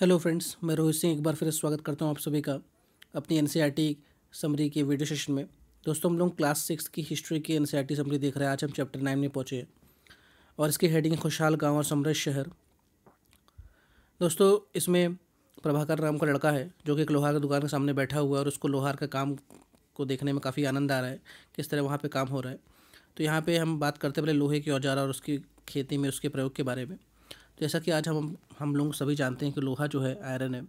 hello friends मैं रोहित सिंह एक बार फिर स्वागत करता हूं आप सभी का अपनी एन e समरी के वीडियो सेशन में दोस्तों हम लोग क्लास सिक्स की हिस्ट्री की एन e समरी देख रहे हैं आज हम चैप्टर नाइन में पहुंचे हैं और इसकी हेडिंग है खुशहाल गांव और समृद्ध शहर दोस्तों इसमें प्रभाकर राम का लड़का है जो कि एक लोहार की दुकान के सामने बैठा हुआ है और उसको लोहार का काम को देखने में काफ़ी आनंद आ रहा है किस तरह वहाँ पर काम हो रहा है तो यहाँ पर हम बात करते पहले लोहे के औजार और उसकी खेती में उसके प्रयोग के बारे में जैसा कि आज हम हम लोग सभी जानते हैं कि लोहा जो है आयरन है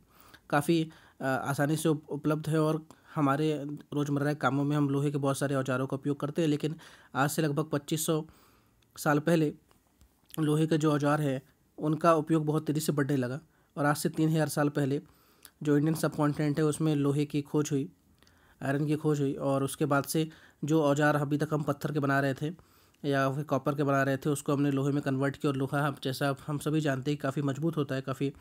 काफ़ी आसानी से उपलब्ध है और हमारे रोज़मर्रा के कामों में हम लोहे के बहुत सारे औजारों का उपयोग करते हैं लेकिन आज से लगभग 2500 साल पहले लोहे के जो औजार हैं उनका उपयोग बहुत तेज़ी से बढ़ने लगा और आज से तीन हज़ार साल पहले जो इंडियन सब कॉन्टिनेंट है उसमें लोहे की खोज हुई आयरन की खोज हुई और उसके बाद से जो औजार अभी तक हम पत्थर के बना रहे थे या फिर कॉपर के बना रहे थे उसको हमने लोहे में कन्वर्ट किया और लोहा हम जैसा हम सभी जानते हैं काफ़ी मजबूत होता है काफ़ी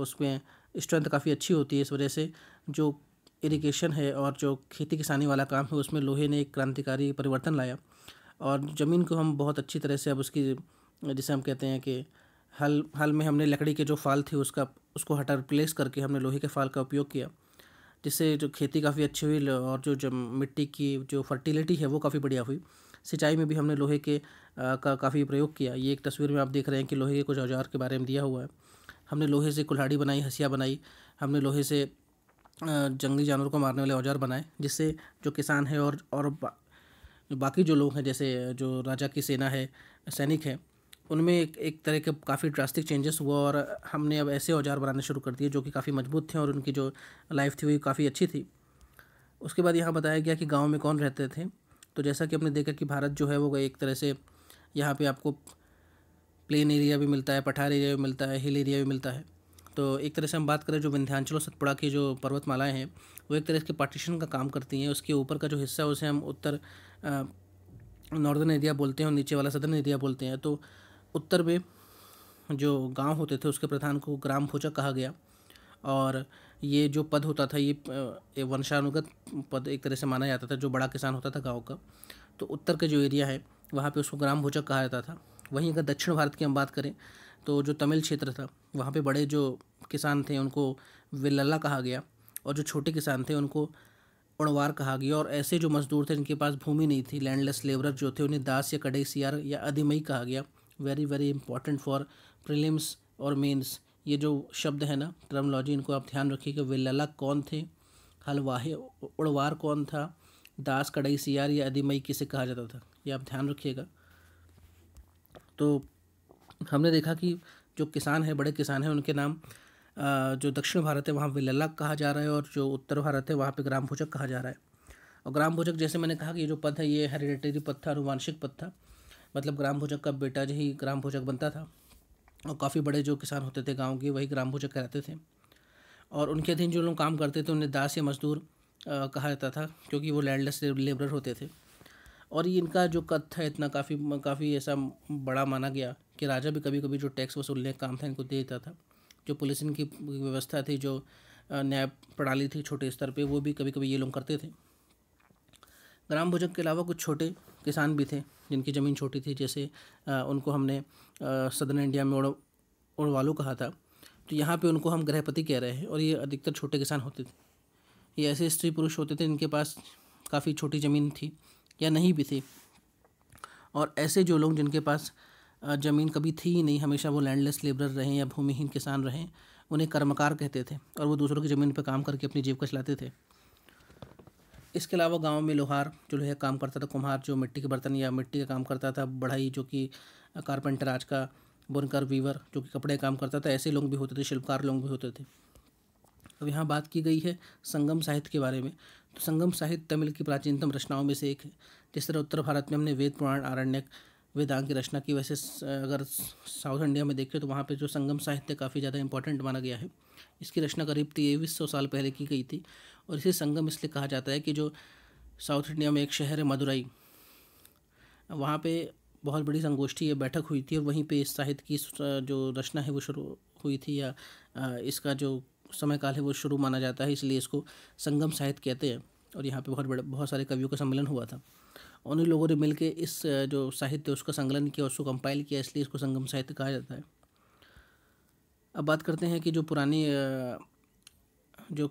उसमें स्ट्रेंथ काफ़ी अच्छी होती है इस वजह से जो इरिगेशन है और जो खेती किसानी वाला काम है उसमें लोहे ने एक क्रांतिकारी परिवर्तन लाया और ज़मीन को हम बहुत अच्छी तरह से अब उसकी जैसे हम कहते हैं कि हल हल में हमने लकड़ी के जो फाल थे उसका उसको हटा रिप्लेस करके हमने लोहे के फाल का उपयोग किया जिससे जो खेती काफ़ी अच्छी हुई और जो, जब मिट्टी की जो फर्टिलिटी है वो काफ़ी बढ़िया हुई सिंचाई में भी हमने लोहे के आ, का काफ़ी प्रयोग किया ये एक तस्वीर में आप देख रहे हैं कि लोहे के कुछ औजार के बारे में दिया हुआ है हमने लोहे से कुल्हाड़ी बनाई हसिया बनाई हमने लोहे से जंगली जानवर को मारने वाले औजार बनाए जिससे जो किसान है और और बा, बाकी जो लोग हैं जैसे जो राजा की सेना है सैनिक है उनमें एक एक तरह के काफ़ी ड्रास्टिक चेंजेस हुआ और हमने अब ऐसे औजार बनाने शुरू कर दिए जो कि काफ़ी मजबूत थे और उनकी जो लाइफ थी वो काफ़ी अच्छी थी उसके बाद यहाँ बताया गया कि गाँव में कौन रहते थे तो जैसा कि हमने देखा कि भारत जो है वो एक तरह से यहाँ पे आपको प्लेन एरिया भी मिलता है पठार एरिया भी मिलता है हिल एरिया भी मिलता है तो एक तरह से हम बात करें जो विंध्यांचल और सतपुड़ा की जो पर्वतमालाएँ हैं वो एक तरह के पार्टीशन का काम करती हैं उसके ऊपर का जो हिस्सा है उसे हम उत्तर नॉर्दर्न एरिया बोलते हैं और नीचे वाला सदर्न एरिया बोलते हैं तो उत्तर में जो गांव होते थे उसके प्रधान को ग्राम भोजक कहा गया और ये जो पद होता था ये वंशानुगत पद एक तरह से माना जाता था जो बड़ा किसान होता था गाँव का तो उत्तर का जो एरिया है वहाँ पे उसको ग्राम भोजक कहा जाता था वहीं अगर दक्षिण भारत की हम बात करें तो जो तमिल क्षेत्र था वहाँ पे बड़े जो किसान थे उनको विल्लल्ला कहा गया और जो छोटे किसान थे उनको उड़वार कहा गया और ऐसे जो मजदूर थे जिनके पास भूमि नहीं थी लैंडलेस लेबर जो थे उन्हें दास या कड़े सियार या अधिमई कहा गया very very important for prelims और मेन्स ये जो शब्द है ना टर्मोलॉजी इनको आप ध्यान रखिए कि विलला कौन थे हलवाहे उड़वार कौन था दास कड़ई सियार या अधिमई किसे कहा जाता था ये आप ध्यान रखिएगा तो हमने देखा कि जो किसान है बड़े किसान हैं उनके नाम जो दक्षिण भारत है वहाँ विलला कहा जा रहा है और जो उत्तर भारत है वहाँ पर ग्राम भोजक कहा जा रहा है और ग्राम भोजक जैसे मैंने कहा कि ये जो पद है ये हेरिडेटरी पद था अनुवांशिक पद था मतलब ग्राम भोजक का बेटा जो ही ग्राम भोजक बनता था और काफ़ी बड़े जो किसान होते थे गाँव के वही ग्राम भोजक कराते थे और उनके अधीन जो लोग काम करते थे उन्हें दास या मजदूर कहा जाता था क्योंकि वो लैंडलेस लेबर होते थे और ये इनका जो कद था इतना काफ़ी काफ़ी ऐसा बड़ा माना गया कि राजा भी कभी कभी जो टैक्स वसूलने का काम था इनको दे देता था जो पुलिस इनकी व्यवस्था थी जो न्याय प्रणाली थी छोटे स्तर पे वो भी कभी कभी ये लोग करते थे ग्राम भोजक के अलावा कुछ छोटे किसान भी थे जिनकी ज़मीन छोटी थी जैसे उनको हमने सदर्न इंडिया में उड़ उड़वालू कहा था तो यहाँ पे उनको हम गृहपति कह रहे हैं और ये अधिकतर छोटे किसान होते थे ये ऐसे स्त्री पुरुष होते थे जिनके पास काफ़ी छोटी ज़मीन थी या नहीं भी थी और ऐसे जो लोग जिनके पास ज़मीन कभी थी ही नहीं हमेशा वो लैंडलेस लेबरर रहें या भूमिहीन किसान रहें उन्हें कर्मकार कहते थे और वो दूसरों की ज़मीन पर काम करके अपनी जीव को चलाते थे इसके अलावा गांव में लोहार जो लोहे काम करता था कुम्हार जो मिट्टी के बर्तन या मिट्टी का काम करता था बढ़ई जो कि कारपेंटर आज का बुनकर वीवर जो कि कपड़े काम करता था ऐसे लोग भी होते थे शिल्पकार लोग भी होते थे अब यहाँ बात की गई है संगम साहित्य के बारे में तो संगम साहित्य तमिल की प्राचीनतम रचनाओं में से एक है जिस तरह उत्तर भारत में हमने वेद पुराण आरण्यक वेदांग की रचना की वैसे अगर साउथ इंडिया में देखें तो वहाँ पर जो संगम साहित्य काफ़ी ज़्यादा इंपॉर्टेंट माना गया है इसकी रचना करीब तेईस सौ साल पहले की गई थी और इसे संगम इसलिए कहा जाता है कि जो साउथ इंडिया में एक शहर है मदुरई वहाँ पे बहुत बड़ी संगोष्ठी या बैठक हुई थी और वहीं पे इस साहित्य की जो रचना है वो शुरू हुई थी या इसका जो समय काल है वो शुरू माना जाता है इसलिए इसको संगम साहित्य कहते हैं और यहाँ पे बहुत बड़े बहुत सारे कवियों का सम्मेलन हुआ था उन्हीं लोगों ने मिलकर इस जो साहित्य उसका संकलन किया उसको कंपाइल किया इसलिए इसको संगम साहित्य कहा जाता है अब बात करते हैं कि जो पुरानी जो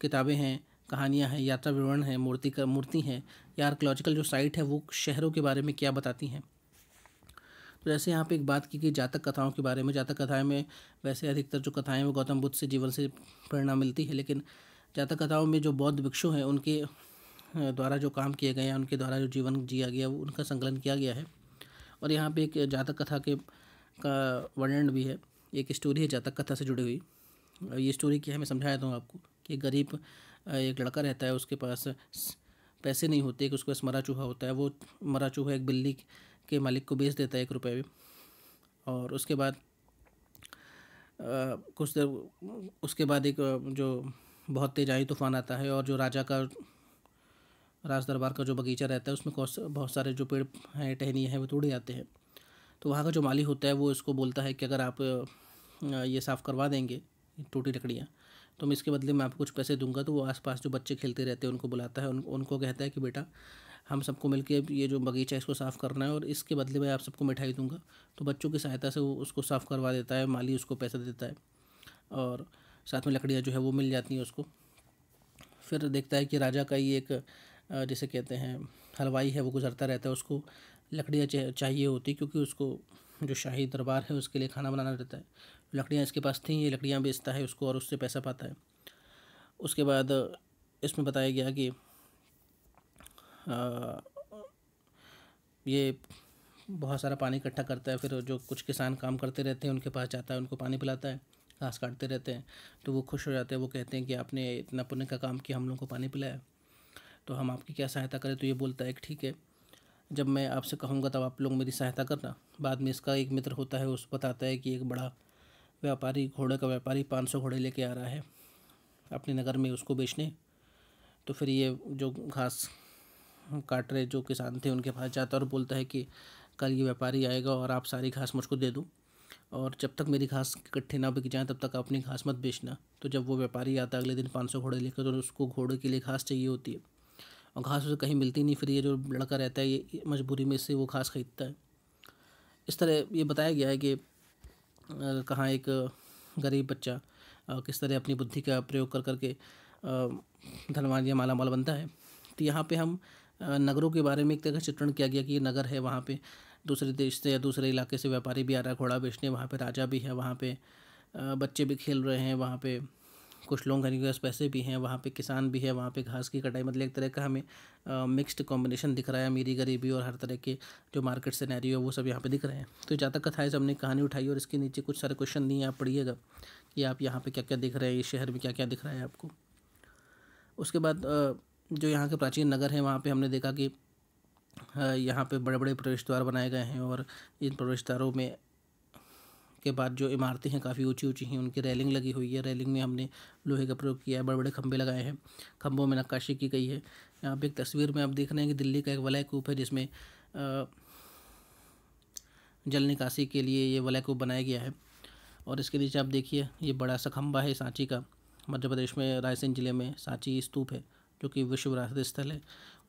किताबें हैं कहानियाँ हैं यात्रा विवरण हैं मूर्ति का मूर्ति हैं या आर्कोलॉजिकल जो साइट है वो शहरों के बारे में क्या बताती हैं तो जैसे यहाँ पे एक बात की गई जातक कथाओं के बारे में जातक कथाएं में वैसे अधिकतर जो कथाएं वो गौतम बुद्ध से जीवन से प्रेरणा मिलती है लेकिन जातक कथाओं में जो बौद्ध भिक्षु हैं उनके द्वारा जो काम किए गए हैं उनके द्वारा जो जीवन जिया गया वो उनका संकलन किया गया है और यहाँ पे एक जातक कथा के का वर्णन भी है एक स्टोरी है जातक कथा से जुड़ी हुई ये स्टोरी क्या है मैं समझा देता हूँ आपको कि गरीब एक लड़का रहता है उसके पास पैसे नहीं होते कि उसके पास मरा चूहा होता है वो मरा चूहा एक बिल्ली के मालिक को बेच देता है एक रुपये में और उसके बाद कुछ देर उसके बाद एक जो बहुत तेज आई तूफान आता है और जो राजा का राज दरबार का जो बगीचा रहता है उसमें बहुत सारे जो पेड़ हैं टहनियाँ हैं वो टूट जाते हैं तो वहाँ का जो माली होता है वो इसको बोलता है कि अगर आप ये साफ़ करवा देंगे टूटी लकड़ियाँ तो मैं इसके बदले मैं आपको कुछ पैसे दूंगा तो वो आसपास जो बच्चे खेलते रहते हैं उनको बुलाता है उन, उनको कहता है कि बेटा हम सबको मिलके ये जो बगीचा है इसको साफ़ करना है और इसके बदले में आप सबको मिठाई दूंगा तो बच्चों की सहायता से वो उसको साफ़ करवा देता है माली उसको पैसा देता है और साथ में लकड़ियाँ जो है वो मिल जाती हैं उसको फिर देखता है कि राजा का ये एक जिसे कहते हैं हलवाई है वो गुजरता रहता है उसको लकड़ियाँ चाहिए होती क्योंकि उसको जो शाही दरबार है उसके लिए खाना बनाना रहता है लकड़ियाँ इसके पास थी ये लकड़ियाँ बेचता है उसको और उससे पैसा पाता है उसके बाद इसमें बताया गया कि आ, ये बहुत सारा पानी इकट्ठा करता है फिर जो कुछ किसान काम करते रहते हैं उनके पास जाता है उनको पानी पिलाता है घास काटते रहते हैं तो वो खुश हो जाते हैं वो कहते हैं कि आपने इतना पुण्य का काम किया हम लोगों को पानी पिलाया तो हम आपकी क्या सहायता करें तो ये बोलता है कि ठीक है जब मैं आपसे कहूँगा तब आप लोग मेरी सहायता करना बाद में इसका एक मित्र होता है उस बताता है कि एक बड़ा व्यापारी घोड़े का व्यापारी पाँच सौ घोड़े लेके आ रहा है अपने नगर में उसको बेचने तो फिर ये जो घास काट रहे जो किसान थे उनके पास जाता और बोलता है कि कल ये व्यापारी आएगा और आप सारी घास मुझको दे दो और जब तक मेरी घास इकट्ठे ना बिक जाए तब तक अपनी घास मत बेचना तो जब वो व्यापारी आता अगले दिन पाँच सौ घोड़े लेकर तो उसको घोड़े के लिए घास चाहिए होती है और घास उसे कहीं मिलती नहीं फिर ये जो लड़का रहता है ये मजबूरी में इससे वो घास खरीदता है इस तरह ये बताया गया है कि कहाँ एक गरीब बच्चा किस तरह अपनी बुद्धि का प्रयोग कर करके धनवान या माला माल बनता है तो यहाँ पे हम नगरों के बारे में एक तरह का चित्रण किया गया कि ये नगर है वहाँ पे दूसरे देश से या दूसरे इलाके से व्यापारी भी आ रहा है घोड़ा बेचने वहाँ पे राजा भी है वहाँ पे बच्चे भी खेल रहे हैं वहाँ पे कुछ लोग घर के पास पैसे भी हैं वहाँ पे किसान भी है वहाँ पे घास की कटाई मतलब एक तरह का हमें मिक्स्ड कॉम्बिनेशन दिख रहा है अमीरी गरीबी और हर तरह के जो मार्केट से है वो सब यहाँ पे दिख रहे हैं तो जातक कथाएँ हमने कहानी उठाई और इसके नीचे कुछ सारे क्वेश्चन दिए आप पढ़िएगा कि आप यहाँ पर क्या क्या दिख रहे हैं इस शहर में क्या क्या दिख रहा है आपको उसके बाद जो यहाँ के प्राचीन नगर हैं वहाँ पर हमने देखा कि यहाँ पे बड़े बड़े प्रवेश द्वार बनाए गए हैं और इन प्रवेश द्वारों में के बाद जो इमारतें हैं काफ़ी ऊंची ऊंची हैं उनकी रेलिंग लगी हुई है रेलिंग में हमने लोहे का प्रयोग किया है बड़े बड़े खंभे लगाए हैं खंभों में नक्काशी की गई है यहाँ पे एक तस्वीर में आप देख रहे हैं कि दिल्ली का एक वलय कूप है जिसमें जल निकासी के लिए ये वलय कूप बनाया गया है और इसके नीचे आप देखिए ये बड़ा सा खंबा है सांची का मध्य प्रदेश में रायसेन ज़िले में सांची स्तूप है जो कि विश्व विरासत स्थल है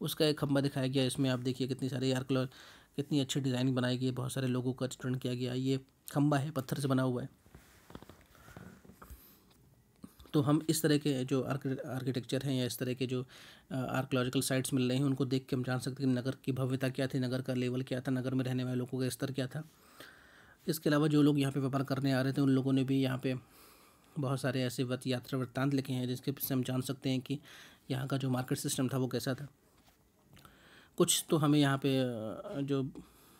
उसका एक खंबा दिखाया गया है इसमें आप देखिए कितनी सारी आर्कलॉ कितनी अच्छी डिज़ाइन बनाई गई है बहुत सारे लोगों का चित्रण किया गया ये खम्बा है पत्थर से बना हुआ है तो हम इस तरह के जो आर्किटेक्चर हैं या इस तरह के जो आर्कोलॉजिकल साइट्स मिल रहे हैं उनको देख के हम जान सकते हैं कि नगर की भव्यता क्या थी नगर का लेवल क्या था नगर में रहने वाले लोगों का स्तर क्या था इसके अलावा जो लोग यहाँ पे व्यापार करने आ रहे थे उन लोगों ने भी यहाँ पे बहुत सारे ऐसे व्रत यात्रा वृत्तांत लिखे हैं जिसके से हम जान सकते हैं कि यहाँ का जो मार्केट सिस्टम था वो कैसा था कुछ तो हमें यहाँ पे जो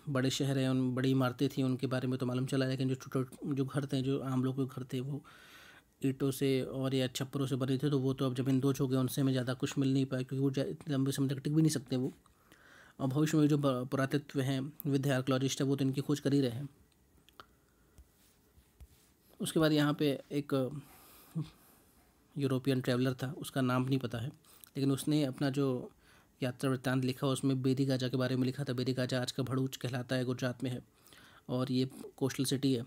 बड़े शहर हैं उन बड़ी इमारतें थी उनके बारे में तो मालूम चला लेकिन जो छोटे जो घर थे जो आम लोगों के घर थे वो ईंटों से और या छप्परों से बने थे तो वो तो अब जब इंदोज हो गए उनसे हमें ज़्यादा कुछ मिल नहीं पाया क्योंकि वो लंबे समय तक टिक भी नहीं सकते वो और भविष्य में जो पुरातत्व हैं विद्या आर्कोलॉजिस्ट है वो तो इनकी खोज कर ही रहे हैं उसके बाद यहाँ पे एक यूरोपियन ट्रैवलर था उसका नाम नहीं पता है लेकिन उसने अपना जो यात्रा वृत्तांत लिखा उसमें बेरी गाजा के बारे में लिखा था बेदी गाजा आज का भड़ूच कहलाता है गुजरात में है और ये कोस्टल सिटी है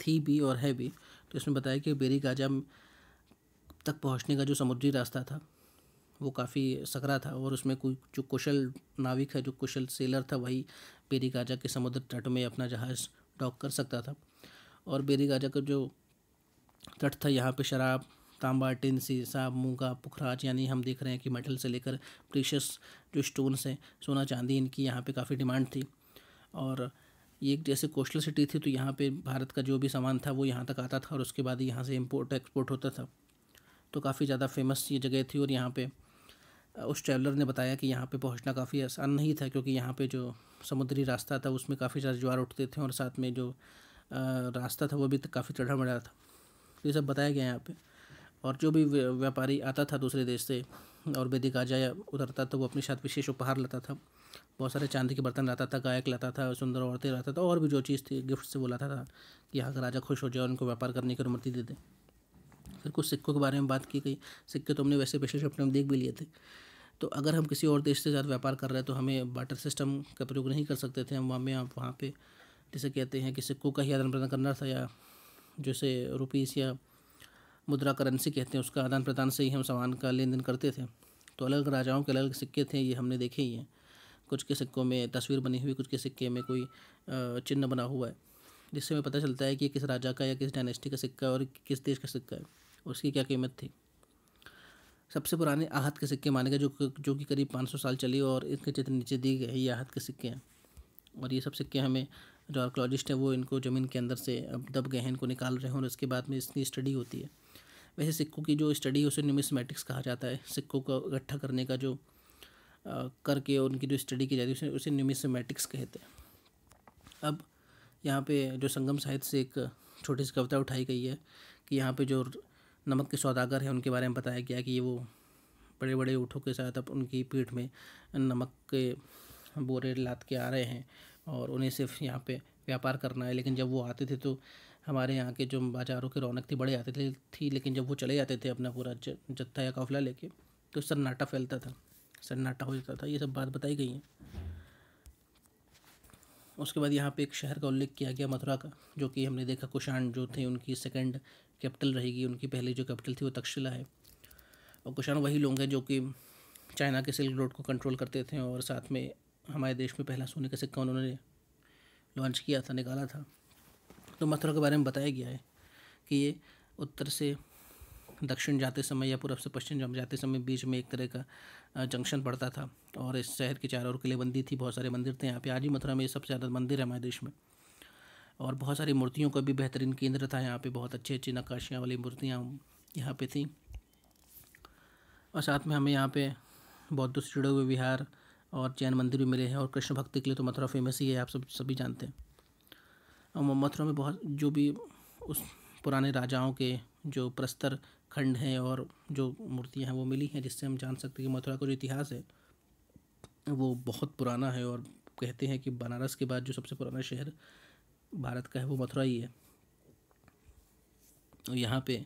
थी भी और है भी तो इसमें बताया कि बेरी गाजा तक पहुंचने का जो समुद्री रास्ता था वो काफ़ी सकरा था और उसमें कोई जो कुशल नाविक है जो कुशल सेलर था वही बेरी गाजा के समुद्र तट में अपना जहाज़ डॉक कर सकता था और बेरी गाजा का जो तट था यहाँ पे शराब तांबा टिन सीसा मूंगा पुखराज यानी हम देख रहे हैं कि मेटल से लेकर प्रीशियस जो स्टोन्स हैं सोना चांदी इनकी यहाँ पे काफ़ी डिमांड थी और ये एक जैसे कोस्टल सिटी थी तो यहाँ पे भारत का जो भी सामान था वो यहाँ तक आता था और उसके बाद यहाँ से इम्पोर्ट एक्सपोर्ट होता था तो काफ़ी ज़्यादा फेमस ये जगह थी और यहाँ पर उस ट्रैवलर ने बताया कि यहाँ पे पहुँचना काफ़ी आसान नहीं था क्योंकि यहाँ पे जो समुद्री रास्ता था उसमें काफ़ी सारे ज्वार उठते थे और साथ में जो रास्ता था वो भी काफ़ी चढ़ा मढ़ा था ये सब बताया गया यहाँ पर और जो भी व्यापारी आता था दूसरे देश से और वैदिक आ या उतरता था तो वो अपने साथ विशेष उपहार लाता था बहुत सारे चांदी के बर्तन लाता था गायक लाता था सुंदर औरतें लाता था और भी जो चीज़ थी गिफ्ट से वो लाता था कि यहाँ का राजा खुश हो जाए और उनको व्यापार करने की अनुमति दे दे फिर कुछ सिक्कों के बारे में बात की गई सिक्के तो हमने वैसे विशेष अपने देख भी लिए थे तो अगर हम किसी और देश से ज़्यादा व्यापार कर रहे हैं तो हमें बाटर सिस्टम का प्रयोग नहीं कर सकते थे हम वहाँ में वहाँ पर जैसे कहते हैं कि सिक्कों का ही आदान प्रदान करना था या जैसे रुपीस या मुद्रा करेंसी कहते हैं उसका आदान प्रदान से ही हम सामान का लेन देन करते थे तो अलग अलग राजाओं के अलग अलग सिक्के थे ये हमने देखे ही हैं कुछ के सिक्कों में तस्वीर बनी हुई कुछ के सिक्के में कोई चिन्ह बना हुआ है जिससे हमें पता चलता है कि किस राजा का या किस डायनेस्टी का सिक्का और किस देश का सिक्का है उसकी क्या कीमत थी सबसे पुराने आहत के सिक्के माने गए जो जो कि करीब 500 साल चली और इसके चित्र नीचे दिए गए ये आहत के सिक्के हैं और ये सब सिक्के हमें जो आर्कोलॉजिस्ट हैं वो इनको ज़मीन के अंदर से अब दब गए हैं इनको निकाल रहे हैं और इसके बाद में इसकी स्टडी होती है वैसे सिक्कों की जो स्टडी है उसे न्यूमिसमेटिक्स कहा जाता है सिक्कों को इकट्ठा करने का जो आ, करके उनकी जो स्टडी की जाती है उसे उसे न्यूमिस्मेटिक्स कहते हैं अब यहाँ पे जो संगम साहित्य से एक छोटी सी कविता उठाई गई है कि यहाँ पे जो नमक के सौदागर हैं उनके बारे में बताया गया कि ये वो बड़े बड़े ऊँटों के साथ अब उनकी पीठ में नमक के बोरे लाद के आ रहे हैं और उन्हें सिर्फ यहाँ पे व्यापार करना है लेकिन जब वो आते थे तो हमारे यहाँ के जो बाजारों की रौनक थी बड़े आते थे थी लेकिन जब वो चले जाते थे अपना पूरा जत्था या काफिला लेके तो सन्नाटा फैलता था सन्नाटा हो जाता था ये सब बात बताई गई है उसके बाद यहाँ पे एक शहर का उल्लेख किया गया मथुरा का जो कि हमने देखा कुषाण जो थे उनकी सेकंड कैपिटल रहेगी उनकी पहली जो कैपिटल थी वो तक्षशिला है और कुषाण वही लोग हैं जो कि चाइना के सिल्क रोड को कंट्रोल करते थे और साथ में हमारे देश में पहला सोने का सिक्का उन्होंने लॉन्च किया था निकाला था तो मथुरा के बारे में बताया गया है कि ये उत्तर से दक्षिण जाते समय या पूर्व से पश्चिम जाते समय बीच में एक तरह का जंक्शन पड़ता था और इस शहर के चारों ओर किलेबंदी थी बहुत सारे मंदिर थे यहाँ पे आज ही मथुरा में ये सबसे ज़्यादा मंदिर है हमारे देश में और बहुत सारी मूर्तियों का भी बेहतरीन केंद्र था यहाँ पे बहुत अच्छी अच्छी नक्काशियाँ वाली मूर्तियाँ यहाँ पे थी और साथ में हमें यहाँ पे बौद्ध हुए विहार और जैन मंदिर भी मिले हैं और कृष्ण भक्ति के लिए तो मथुरा फेमस ही है आप सब सभी जानते हैं मथुरा में बहुत जो भी उस पुराने राजाओं के जो प्रस्तर खंड हैं और जो मूर्तियां हैं वो मिली हैं जिससे हम जान सकते हैं कि मथुरा का जो इतिहास है वो बहुत पुराना है और कहते हैं कि बनारस के बाद जो सबसे पुराना शहर भारत का है वो मथुरा ही है और यहाँ पे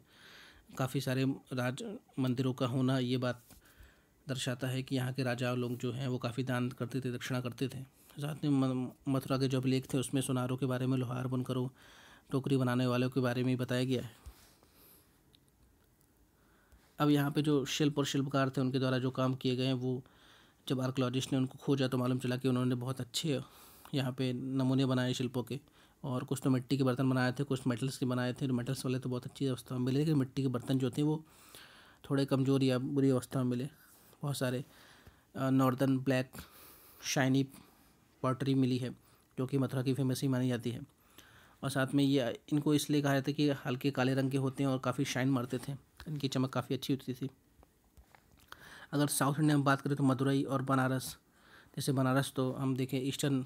काफ़ी सारे राज मंदिरों का होना ये बात दर्शाता है कि यहाँ के राजा लोग जो हैं वो काफ़ी दान करते थे दक्षिणा करते थे साथ में मथुरा के जो अभिलेख थे उसमें सुनारों के बारे में लोहार बुनकरों टोकरी बनाने वालों के बारे में बताया गया है अब यहाँ पे जो शिल्प और शिल्पकार थे उनके द्वारा जो काम किए गए हैं वो जब आर्कोलॉजिस्ट ने उनको खोजा तो मालूम चला कि उन्होंने बहुत अच्छे यहाँ पे नमूने बनाए शिल्पों के और कुछ तो मिट्टी के बर्तन बनाए थे कुछ मेटल्स के बनाए थे मेटल्स वाले तो बहुत अच्छी अवस्था में मिले लेकिन मिट्टी के बर्तन जो थे वो थोड़े कमज़ोर या बुरी अवस्था में मिले बहुत सारे नॉर्दर्न ब्लैक शाइनी पॉटरी मिली है जो कि मथुरा की फेमस ही मानी जाती है और साथ में ये इनको इसलिए कहा जाता है कि हल्के काले रंग के होते हैं और काफ़ी शाइन मारते थे इनकी चमक काफ़ी अच्छी होती थी अगर साउथ इंडिया में बात करें तो मदुरई और बनारस जैसे बनारस तो हम देखें ईस्टर्न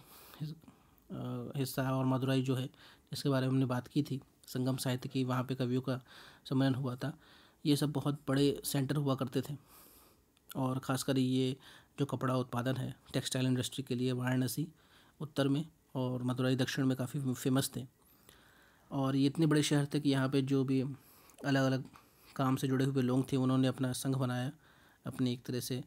हिस्सा और मदुरई जो है जिसके बारे में हमने बात की थी संगम साहित्य की वहाँ पे कवियों का सम्मेलन हुआ था ये सब बहुत बड़े सेंटर हुआ करते थे और ख़ासकर ये जो कपड़ा उत्पादन है टेक्सटाइल इंडस्ट्री के लिए वाराणसी उत्तर में और मदुरई दक्षिण में काफ़ी फेमस थे और ये इतने बड़े शहर थे कि यहाँ पे जो भी अलग अलग काम से जुड़े हुए लोग थे उन्होंने अपना संघ बनाया अपनी एक तरह से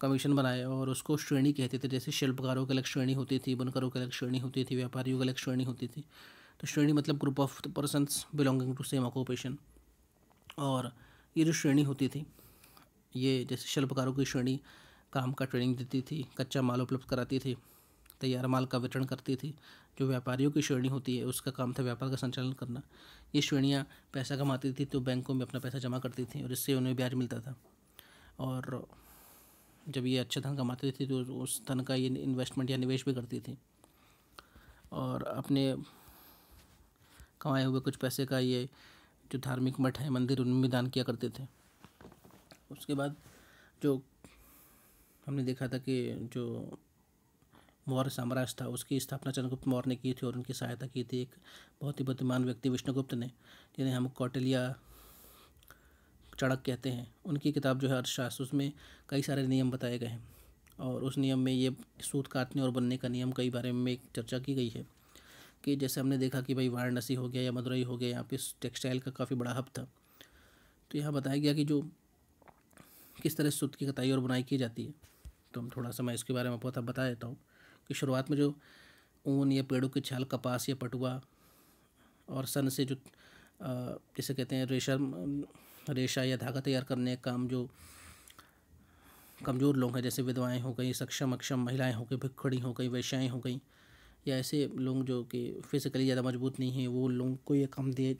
कमीशन बनाया और उसको श्रेणी कहते थे जैसे शिल्पकारों की अलग श्रेणी होती थी बुनकरों की अलग श्रेणी होती थी व्यापारियों की अलग श्रेणी होती थी तो श्रेणी मतलब group of persons belonging to same occupation और ये जो श्रेणी होती थी ये जैसे शिल्पकारों की श्रेणी काम का ट्रेनिंग देती थी कच्चा माल उपलब्ध कराती थी तैयार माल का वितरण करती थी जो व्यापारियों की श्रेणी होती है उसका काम था व्यापार का संचालन करना ये श्रेणियाँ पैसा कमाती थी तो बैंकों में अपना पैसा जमा करती थी और इससे उन्हें ब्याज मिलता था और जब ये अच्छा धन कमाती थी तो उस धन का ये इन्वेस्टमेंट या निवेश भी करती थी और अपने कमाए हुए कुछ पैसे का ये जो धार्मिक मठ है मंदिर उनमें दान किया करते थे उसके बाद जो हमने देखा था कि जो मौर्य साम्राज्य था उसकी स्थापना चंद्रगुप्त मौर्य ने की थी और उनकी सहायता की थी एक बहुत ही बुद्धिमान व्यक्ति विष्णुगुप्त ने जिन्हें हम कौटिल्या चड़क कहते हैं उनकी किताब जो है अर्थशास्त्र उसमें कई सारे नियम बताए गए हैं और उस नियम में ये सूत काटने और बनने का नियम कई बारे में एक चर्चा की गई है कि जैसे हमने देखा कि भाई वाराणसी हो गया या मदुरई हो गया यहाँ पे टेक्सटाइल का काफ़ी बड़ा हब था तो यहाँ बताया गया कि जो किस तरह सूत की कताई और बुनाई की जाती है तो हम थोड़ा सा मैं इसके बारे में बहुत बता देता हूँ कि शुरुआत में जो ऊन या पेड़ों की छाल कपास या पटुआ और सन से जो जिसे कहते हैं रेशम रेशा या धागा तैयार करने का काम जो कमज़ोर लोग हैं जैसे विधवाएं हो गई सक्षम अक्षम महिलाएं हो गई भिखड़ी हो गई वैश्याएँ हो गई या ऐसे लोग जो कि फिज़िकली ज़्यादा मजबूत नहीं हैं वो लोग को ये काम दिए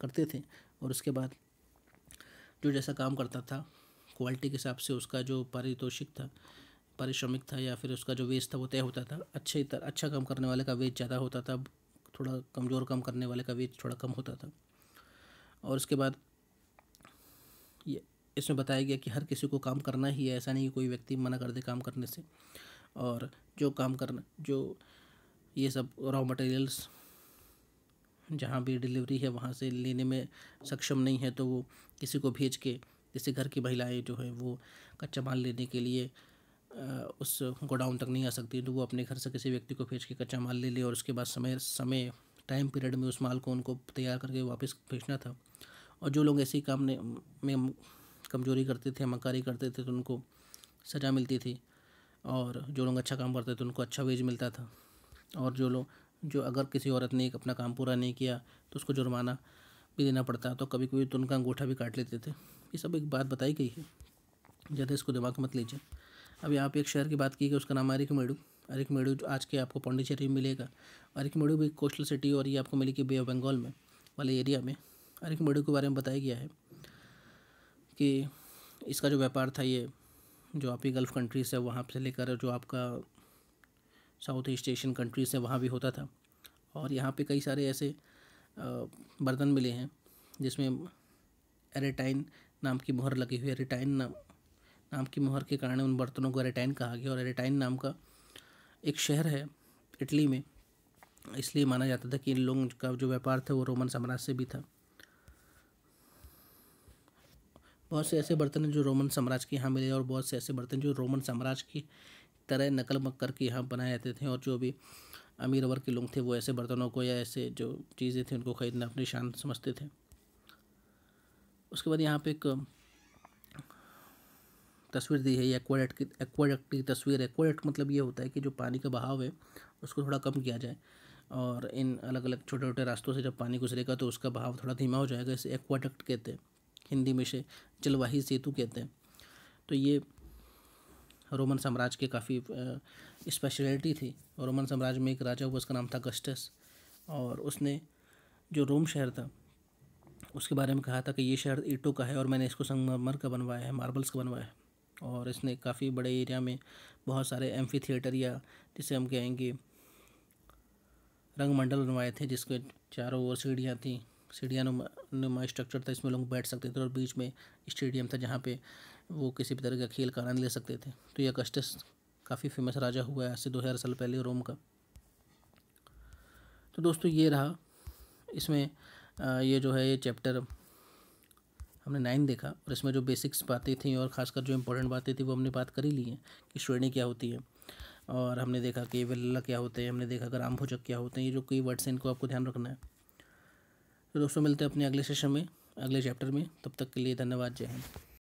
करते थे और उसके बाद जो जैसा काम करता था क्वालिटी के हिसाब से उसका जो पारितोषिक था पारिश्रमिक था या फिर उसका जो वेज था वो तय होता था अच्छे तरह अच्छा काम करने वाले का वेज ज़्यादा होता था थोड़ा कमज़ोर काम करने वाले का वेज थोड़ा कम होता था और उसके बाद ये इसमें बताया गया कि हर किसी को काम करना ही है ऐसा नहीं कि कोई व्यक्ति मना कर दे काम करने से और जो काम करना जो ये सब रॉ मटेरियल्स जहाँ भी डिलीवरी है वहाँ से लेने में सक्षम नहीं है तो वो किसी को भेज के जैसे घर की महिलाएं जो हैं वो कच्चा माल लेने के लिए उस गोडाउन तक नहीं आ सकती तो वो अपने घर से किसी व्यक्ति को भेज के कच्चा माल ले ले और उसके बाद समय समय टाइम पीरियड में उस माल को उनको तैयार करके वापस भेजना था और जो लोग ऐसे काम ने में कमजोरी करते थे मकारी करते थे तो उनको सज़ा मिलती थी और जो लोग अच्छा काम करते थे उनको अच्छा वेज मिलता था और जो लोग जो अगर किसी औरत ने अपना काम पूरा नहीं किया तो उसको जुर्माना भी देना पड़ता तो कभी कभी तो उनका अंगूठा भी काट लेते थे ये सब एक बात बताई गई है ज़्यादा इसको दिमाग मत लीजिए अब यहाँ पे एक शहर की बात की गई उसका नाम अरिक मेडू अरिक मेडू आज के आपको पाण्डिचेरी में मिलेगा अरिक मेडू भी कोस्टल सिटी और ये आपको मिलेगी बे ऑफ बंगाल में वाले एरिया में अरिक मेडू के बारे में बताया गया है कि इसका जो व्यापार था ये जो आपकी गल्फ़ कंट्रीज़ है वहाँ से लेकर जो आपका साउथ ईस्ट एशियन कंट्रीज़ है वहाँ भी होता था और यहाँ पे कई सारे ऐसे बर्तन मिले हैं जिसमें एरेटाइन नाम की मोहर लगी हुई एरेटाइन नाम नाम की मोहर के कारण उन बर्तनों को एरेटाइन कहा गया और एरेटाइन नाम का एक शहर है इटली में इसलिए माना जाता था कि इन लोगों का जो व्यापार था वो रोमन साम्राज्य से भी था बहुत से ऐसे बर्तन हैं जो रोमन साम्राज्य के यहाँ मिले और बहुत से ऐसे बर्तन जो रोमन साम्राज्य की तरह नकल मक करके यहाँ बनाए जाते थे और जो भी अमीर वर्ग के लोग थे वो ऐसे बर्तनों को या ऐसे जो चीज़ें थी उनको ख़रीदना अपनी शान समझते थे उसके बाद यहाँ पे एक तस्वीर दी है एक्वाडक्ट की एक्वाडक्ट की तस्वीर एक्वाडक्ट मतलब ये होता है कि जो पानी का बहाव है उसको थोड़ा कम किया जाए और इन अलग अलग छोटे छोटे रास्तों से जब पानी गुजरेगा तो उसका बहाव थोड़ा धीमा हो जाएगा इसे एक्वाडक्ट कहते हैं हिंदी में इसे जलवाही सेतु कहते हैं तो ये रोमन साम्राज्य की काफ़ी स्पेशलिटी थी रोमन साम्राज्य में एक राजा हुआ उसका नाम था गस्टस और उसने जो रोम शहर था उसके बारे में कहा था कि ये शहर ईटो का है और मैंने इसको संगमरमर का बनवाया है मार्बल्स का बनवाया है और इसने काफ़ी बड़े एरिया में बहुत सारे एम्फी थिएटर या जिसे हम कहेंगे रंगमंडल बनवाए थे जिसके चारों ओर सीढ़ियाँ थीं सीढ़िया नुमा, नुमा स्ट्रक्चर था इसमें लोग बैठ सकते थे और बीच में स्टेडियम था जहाँ पे वो किसी भी तरह का खेल का आनंद ले सकते थे तो ये अगस्टस काफ़ी फेमस राजा हुआ है ऐसे दो हज़ार साल पहले रोम का तो दोस्तों ये रहा इसमें ये जो है ये चैप्टर हमने नाइन देखा और इसमें जो बेसिक्स बातें थी और ख़ासकर जो इम्पोर्टेंट बातें थी वो हमने बात कर ही ली है कि श्रेणी क्या होती है और हमने देखा कि वेल्ला क्या होते हैं हमने देखा ग्राम भोजक क्या होते हैं ये जो कई वर्ड्स हैं इनको आपको ध्यान रखना है तो दोस्तों मिलते हैं अपने अगले सेशन में अगले चैप्टर में तब तक के लिए धन्यवाद जय हिंद